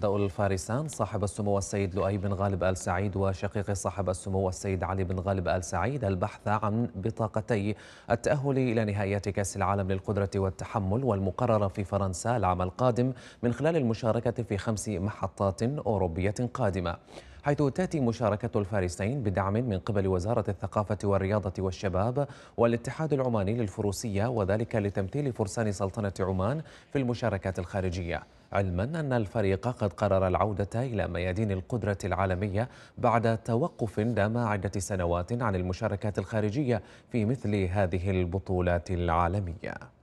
دول الفارسان صاحب السمو السيد لؤي بن غالب آل سعيد وشقيق صاحب السمو السيد علي بن غالب آل سعيد البحث عن بطاقتي التأهل إلى نهائيات كأس العالم للقدرة والتحمل والمقررة في فرنسا العام القادم من خلال المشاركة في خمس محطات أوروبية قادمة حيث تأتي مشاركة الفارسين بدعم من قبل وزارة الثقافة والرياضة والشباب والاتحاد العماني للفروسية وذلك لتمثيل فرسان سلطنة عمان في المشاركات الخارجية علما أن الفريق قد قرر العودة إلى ميادين القدرة العالمية بعد توقف دام عدة سنوات عن المشاركات الخارجية في مثل هذه البطولات العالمية